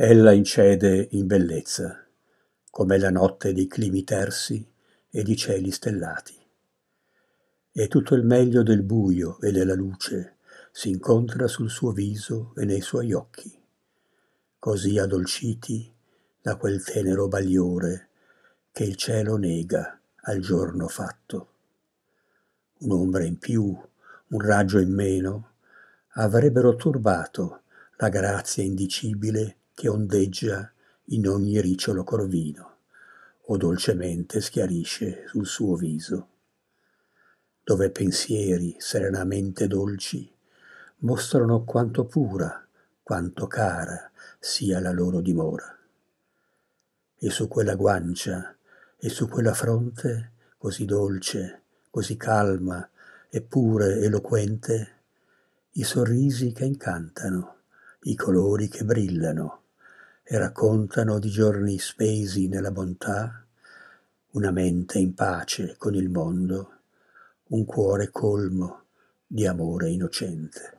ella incede in bellezza, come la notte di climi tersi e di cieli stellati. E tutto il meglio del buio e della luce si incontra sul suo viso e nei suoi occhi, così addolciti da quel tenero bagliore che il cielo nega al giorno fatto. Un'ombra in più, un raggio in meno, avrebbero turbato la grazia indicibile che ondeggia in ogni ricciolo corvino o dolcemente schiarisce sul suo viso, dove pensieri serenamente dolci mostrano quanto pura, quanto cara sia la loro dimora. E su quella guancia e su quella fronte così dolce, così calma, eppure eloquente, i sorrisi che incantano, i colori che brillano, e raccontano di giorni spesi nella bontà, una mente in pace con il mondo, un cuore colmo di amore innocente.